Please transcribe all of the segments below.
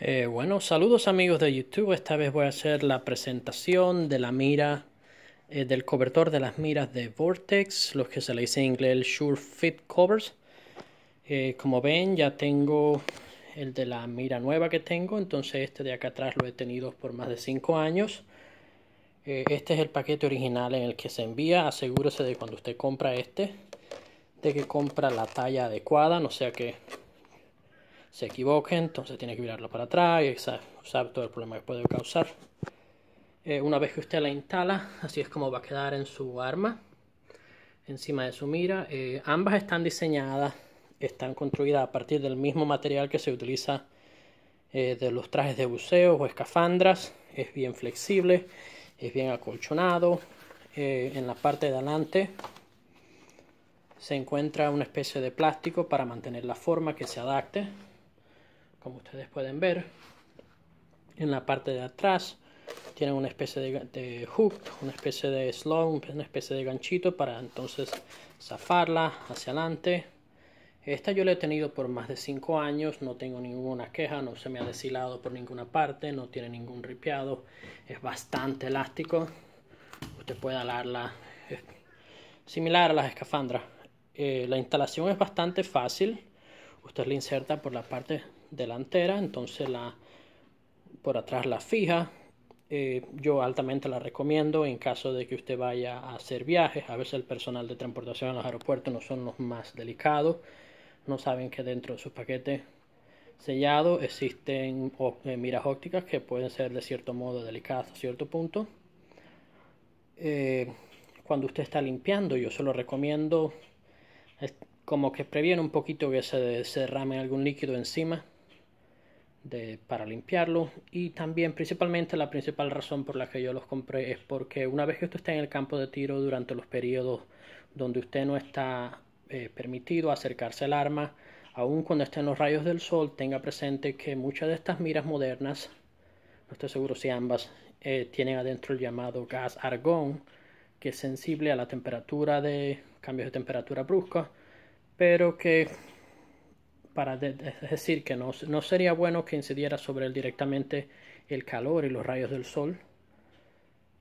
Eh, bueno, saludos amigos de YouTube. Esta vez voy a hacer la presentación de la mira, eh, del cobertor de las miras de Vortex, los que se le dice en inglés el Sure Fit Covers. Eh, como ven, ya tengo el de la mira nueva que tengo, entonces este de acá atrás lo he tenido por más de 5 años. este es el paquete original en el que se envía. Asegúrese de cuando usted compra este, de que compra la talla adecuada, no sea que se equivoque, entonces tiene que mirarlo para atrás y sabe, todo el problema que puede causar. Eh, una vez que usted la instala, así es como va a quedar en su arma, encima de su mira. Eh, ambas están diseñadas, están construidas a partir del mismo material que se utiliza eh, de los trajes de buceo o escafandras. Es bien flexible, es bien acolchonado. en la parte de adelante se encuentra una especie de plástico para mantener la forma que se adapte como ustedes pueden ver, en la parte de atrás tiene una especie de, hook, una especie de slow, una especie de ganchito para entonces zafarla hacia adelante. Esta yo la he tenido por más de 5 años, no tengo ninguna queja, no se me ha deshilado por ninguna parte, no tiene ningún ripiado, es bastante elástico. Usted puede alarla eh, similar a las escafandras. Eh, la instalación es bastante fácil, usted la inserta por la parte delantera, entonces la por atrás la fija. Eh, yo altamente la recomiendo en caso de que usted vaya a hacer viajes. A veces el personal de transportación en los aeropuertos no son los más delicados. No saben que dentro de su paquete sellado existen eh, miras ópticas que pueden ser de cierto modo delicadas a cierto punto. Eh, cuando usted está limpiando, yo se lo recomiendo como que previene un poquito que se, derrame algún líquido encima de, para limpiarlo y también principalmente la principal razón por la que yo los compré es porque una vez que usted está en el campo de tiro durante los periodos donde usted no está eh, permitido acercarse al arma aun cuando esté en los rayos del sol tenga presente que muchas de estas miras modernas no estoy seguro si ambas eh, tienen adentro el llamado gas argón que es sensible a la temperatura de cambios de temperatura bruscos, pero que para decir que no, sería bueno que incidiera sobre él directamente el calor y los rayos del sol.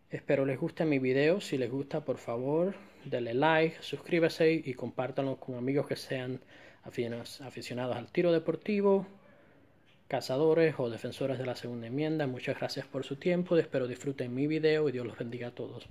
Espero les guste mi video, si les gusta por favor denle like, suscríbase y compártanlo con amigos que sean aficionados al tiro deportivo, cazadores o defensores de la segunda enmienda. Muchas gracias por su tiempo, espero disfruten mi video y Dios los bendiga a todos.